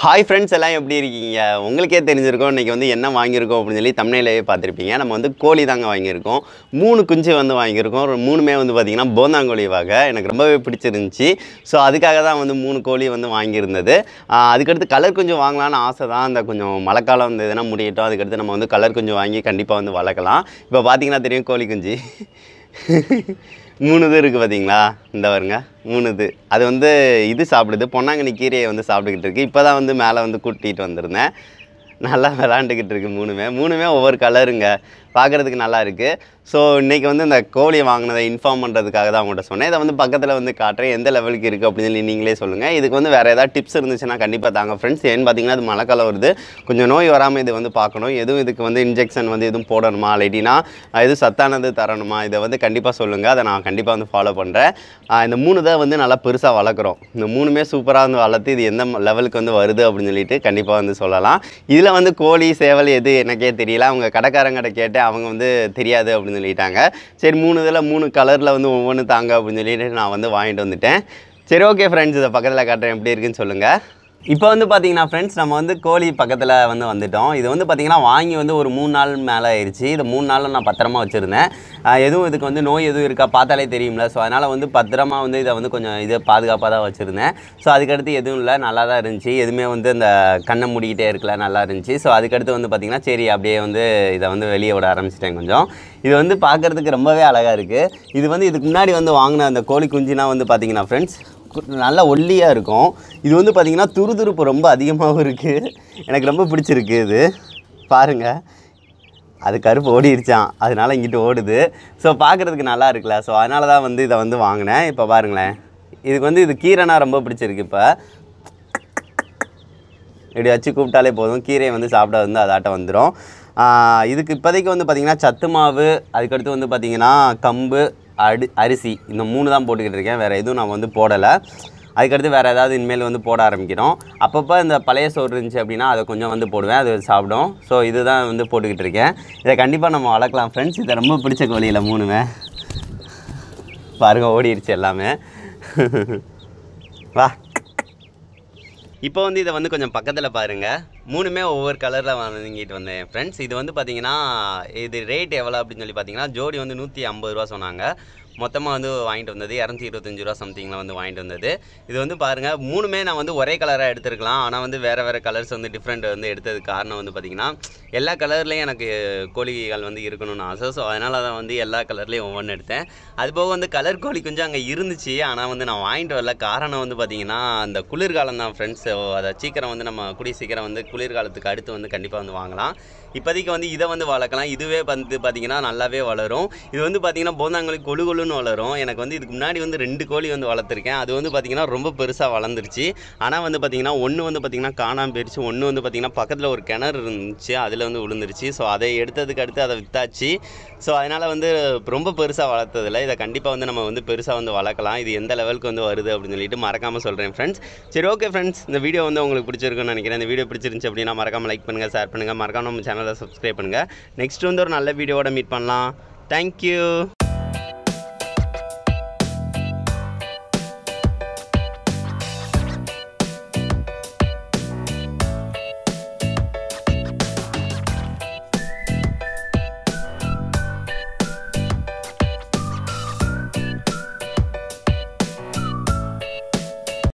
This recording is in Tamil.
ஹாய் ஃப்ரெண்ட்ஸ் எல்லாம் எப்படி இருக்கீங்க உங்களுக்கே தெரிஞ்சிருக்கோம் இன்றைக்கி வந்து என்ன வாங்கியிருக்கோம் அப்படின்னு சொல்லி தமிழ்லேயே பார்த்துருப்பீங்க நம்ம வந்து கோழி தாங்க வாங்கியிருக்கோம் மூணு குஞ்சு வந்து வாங்கியிருக்கோம் ஒரு மூணுமே வந்து பார்த்திங்கன்னா போந்தாங்கோழி வகை எனக்கு ரொம்பவே பிடிச்சிருந்துச்சி ஸோ அதுக்காக தான் வந்து மூணு கோழி வந்து வாங்கியிருந்தது அதுக்கடுத்து கலர் கொஞ்சம் வாங்கலான்னு ஆசை தான் அந்த கொஞ்சம் மழைக்காலம் வந்து எதுனா முடியட்டும் அதுக்கடுத்து நம்ம வந்து கலர் கொஞ்சம் வாங்கி கண்டிப்பாக வந்து வளர்க்கலாம் இப்போ பார்த்திங்கன்னா தெரியும் கோழி குஞ்சு மூணு இது இருக்குது பார்த்தீங்களா இந்த வருங்க மூணு இது அது வந்து இது சாப்பிடுது பொன்னாங்கண்ணி கீரையை வந்து சாப்பிட்டுக்கிட்டு இருக்குது இப்போ தான் வந்து மேலே வந்து கூட்டிகிட்டு வந்திருந்தேன் நல்லா விளாண்டுக்கிட்டு இருக்குது மூணுமே மூணுமே ஒவ்வொரு கலருங்க பார்க்குறதுக்கு நல்லா இருக்குது ஸோ இன்றைக்கி வந்து இந்த கோழியை வாங்கினதை இன்ஃபார்ம் பண்ணுறதுக்காக தான் உங்கள்கிட்ட சொன்னேன் இதை வந்து பக்கத்தில் வந்து காட்டுறேன் எந்த லெவலுக்கு இருக்குது அப்படின்னு சொல்லி நீங்களே சொல்லுங்கள் இதுக்கு வந்து வேறு ஏதாவது டிப்ஸ் இருந்துச்சுன்னா கண்டிப்பாக தாங்க ஃப்ரெண்ட்ஸ் ஏன் பார்த்தீங்கன்னா அது மழைக்காலம் வருது கொஞ்சம் நோய் வராமல் இது வந்து பார்க்கணும் எதுவும் இதுக்கு வந்து இன்ஜெக்ஷன் வந்து எதுவும் போடணுமா இல்லாட்டினா எதுவும் சத்தானது தரணுமா இதை வந்து கண்டிப்பாக சொல்லுங்கள் அதை நான் கண்டிப்பாக வந்து ஃபாலோ பண்ணுறேன் இந்த மூணு தான் வந்து நல்லா பெருசாக வளர்க்குறோம் இந்த மூணுமே சூப்பராக வந்து வளர்த்து இது எந்த லெவலுக்கு வந்து வருது அப்படின்னு சொல்லிட்டு கண்டிப்பாக வந்து சொல்லலாம் இதில் வந்து கோழி சேவல் எது எனக்கே தெரியல அவங்க கடைக்காரங்கிட்ட கேட்டு அவங்க வந்து தெரியாது அப்படின்னு சொல்லிட்டாங்க சரி மூணு இதில் மூணு கலரில் வந்து ஒவ்வொன்று தாங்க அப்படின்னு சொல்லிட்டு நான் வந்து வாங்கிட்டு வந்துட்டேன் சரி ஓகே ஃப்ரெண்ட்ஸ் இதை பக்கத்தில் காட்டுறேன் எப்படி இருக்குன்னு சொல்லுங்கள் இப்போ வந்து பார்த்தீங்கன்னா ஃப்ரெண்ட்ஸ் நம்ம வந்து கோழி பக்கத்தில் வந்து வந்துட்டோம் இது வந்து பார்த்திங்கன்னா வாங்கி வந்து ஒரு மூணு நாள் மேலே ஆயிடுச்சு இது மூணு நாளில் நான் பத்திரமாக வச்சுருந்தேன் எதுவும் இதுக்கு வந்து நோய் எதுவும் இருக்கா பார்த்தாலே தெரியும்ல ஸோ அதனால் வந்து பத்திரமா வந்து இதை வந்து கொஞ்சம் இது பாதுகாப்பாக தான் வச்சுருந்தேன் ஸோ அதுக்கடுத்து எதுவும் இல்லை நல்லா தான் இருந்துச்சு எதுவுமே வந்து அந்த கண்ணை மூடிக்கிட்டே இருக்கல நல்லா இருந்துச்சு ஸோ அதுக்கடுத்து வந்து பார்த்திங்கன்னா சரி அப்படியே வந்து இதை வந்து வெளியே விட ஆரம்பிச்சிட்டேன் கொஞ்சம் இது வந்து பார்க்குறதுக்கு ரொம்பவே அழகாக இருக்குது இது வந்து இதுக்கு முன்னாடி வந்து வாங்கின அந்த கோழி குஞ்சுனா வந்து பார்த்திங்கன்னா ஃப்ரெண்ட்ஸ் நல்லா ஒல்லியாக இருக்கும் இது வந்து பார்த்திங்கன்னா துருதுருப்பு ரொம்ப அதிகமாகவும் இருக்குது எனக்கு ரொம்ப பிடிச்சிருக்கு இது பாருங்கள் அது கருப்பு ஓடிடுச்சான் அதனால் இங்கிட்டு ஓடுது ஸோ பார்க்குறதுக்கு நல்லா இருக்குல்ல ஸோ அதனால தான் வந்து இதை வந்து வாங்கினேன் இப்போ பாருங்களேன் இதுக்கு வந்து இது கீரைனா ரொம்ப பிடிச்சிருக்கு இப்போ இப்படி வச்சு கூப்பிட்டாலே போதும் கீரையை வந்து சாப்பிட வந்து அதாட்ட வந்துடும் இதுக்கு இப்போதைக்கு வந்து பார்த்திங்கன்னா சத்து மாவு அதுக்கடுத்து வந்து பார்த்திங்கன்னா கம்பு அடி அரிசி இந்த மூணு தான் போட்டுக்கிட்டு இருக்கேன் வேறு எதுவும் நான் வந்து போடலை அதுக்கடுத்து வேறு ஏதாவது இனிமேல் வந்து போட ஆரம்பிக்கிறோம் அப்பப்போ இந்த பழைய சோறு இருந்துச்சு அப்படின்னா அதை கொஞ்சம் வந்து போடுவேன் அது சாப்பிடும் ஸோ இதுதான் வந்து போட்டுக்கிட்டு இருக்கேன் இதை கண்டிப்பாக நம்ம வளர்க்கலாம் ஃப்ரெண்ட்ஸ் இதை ரொம்ப பிடிச்ச கோழியில் மூணுமே பாருங்கள் ஓடிடுச்சு எல்லாமே வா இப்போ வந்து இதை வந்து கொஞ்சம் பக்கத்தில் பாருங்கள் மூணுமே ஒவ்வொரு கலரில் வாங்கிட்டு வந்தேன் ஃப்ரெண்ட்ஸ் இது வந்து பார்த்தீங்கன்னா இது ரேட் எவ்வளோ அப்படின்னு சொல்லி பார்த்தீங்கன்னா ஜோடி வந்து நூற்றி ஐம்பது ரூபா சொன்னாங்க மொத்தமாக வந்து வாங்கிட்டு வந்தது இரநூத்தி இருபத்தஞ்சி ரூபா சம்திங்கில் வந்து வாங்கிட்டு வந்தது இது வந்து பாருங்கள் மூணுமே நான் வந்து ஒரே கலராக எடுத்துருக்கலாம் ஆனால் வந்து வேறு வேறு கலர்ஸ் வந்து டிஃப்ரெண்ட் வந்து எடுத்தது காரணம் வந்து பார்த்திங்கன்னா எல்லா கலர்லேயும் எனக்கு கோழிகள் வந்து இருக்கணும்னு ஆசை ஸோ அதனால் தான் வந்து எல்லா கலர்லேயும் ஒவ்வொன்று எடுத்தேன் அதுபோக வந்து கலர் கோழி கொஞ்சம் அங்கே இருந்துச்சு ஆனால் வந்து நான் வாங்கிட்டு வரல காரணம் வந்து பார்த்திங்கன்னா அந்த குளிர்காலம் தான் ஃப்ரெண்ட்ஸ் அதை சீக்கிரம் வந்து நம்ம குடி சீக்கிரம் வந்து குளிர்காலத்துக்கு அடுத்து வந்து கண்டிப்பாக வந்து வாங்கலாம் இப்போதைக்கு வந்து இதை வந்து வளர்க்கலாம் இதுவே வந்து பார்த்திங்கன்னா நல்லாவே வளரும் இது வந்து பார்த்திங்கன்னா போந்தாங்கோலி கொழு கொழுன்னு வளரும் எனக்கு வந்து இதுக்கு முன்னாடி வந்து ரெண்டு கோழி வந்து வளர்த்துருக்கேன் அது வந்து பார்த்திங்கன்னா ரொம்ப பெருசாக வளர்ந்துருச்சு ஆனால் வந்து பார்த்திங்கன்னா ஒன்று வந்து பார்த்திங்கன்னா காணாமல் போயிடுச்சு ஒன்று வந்து பார்த்திங்கன்னா பக்கத்தில் ஒரு கிணறு இருந்துச்சு அதில் வந்து விழுந்துருச்சு ஸோ அதை எடுத்ததுக்கு அடுத்து அதை விற்றாச்சு ஸோ அதனால் வந்து ரொம்ப பெருசாக வளர்த்ததில்ல இதை கண்டிப்பாக வந்து நம்ம வந்து பெருசாக வந்து வளர்க்கலாம் இது எந்த லெவலுக்கு வந்து வருது அப்படின்னு சொல்லிட்டு மறக்காமல் சொல்கிறேன் ஃப்ரெண்ட்ஸ் சரி ஓகே ஃப்ரெண்ட்ஸ் இந்த வீடியோ வந்து உங்களுக்கு பிடிச்சிருக்குன்னு நினைக்கிறேன் இந்த வீடியோ பிடிச்சிருந்து இருந்துச்சு அப்படின்னா மறக்காமல் லைக் பண்ணுங்கள் ஷேர் பண்ணுங்கள் மறக்காமல் நம்ம சேனலை சப்ஸ்கிரைப் பண்ணுங்கள் நெக்ஸ்ட் வந்து ஒரு நல்ல வீடியோவோட மீட் பண்ணலாம் தேங்க்யூ